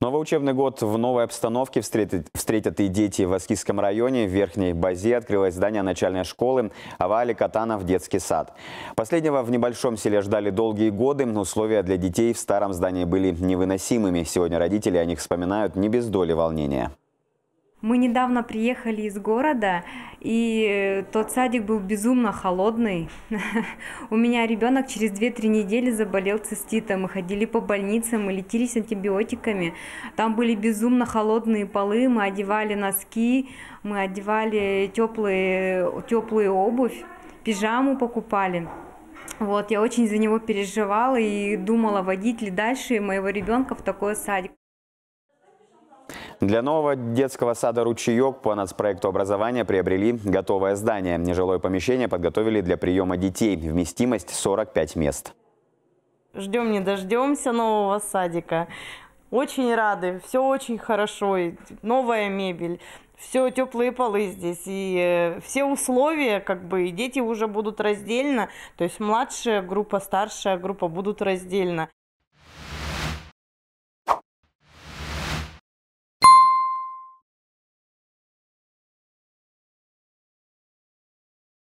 Новый учебный год в новой обстановке встретят, встретят и дети в Аскисском районе. В Верхней Базе открылось здание начальной школы, а в Али Катанов – детский сад. Последнего в небольшом селе ждали долгие годы. Условия для детей в старом здании были невыносимыми. Сегодня родители о них вспоминают не без доли волнения. Мы недавно приехали из города, и э, тот садик был безумно холодный. У меня ребенок через 2-3 недели заболел циститом. Мы ходили по больницам, мы лечились антибиотиками. Там были безумно холодные полы, мы одевали носки, мы одевали теплые, теплую обувь, пижаму покупали. Вот, я очень за него переживала и думала, водить ли дальше моего ребенка в такой садик. Для нового детского сада «Ручеек» по нацпроекту образования приобрели готовое здание. Нежилое помещение подготовили для приема детей. Вместимость 45 мест. Ждем не дождемся нового садика. Очень рады, все очень хорошо, новая мебель, все теплые полы здесь, и э, все условия, как бы, и дети уже будут раздельно, то есть младшая группа, старшая группа будут раздельно.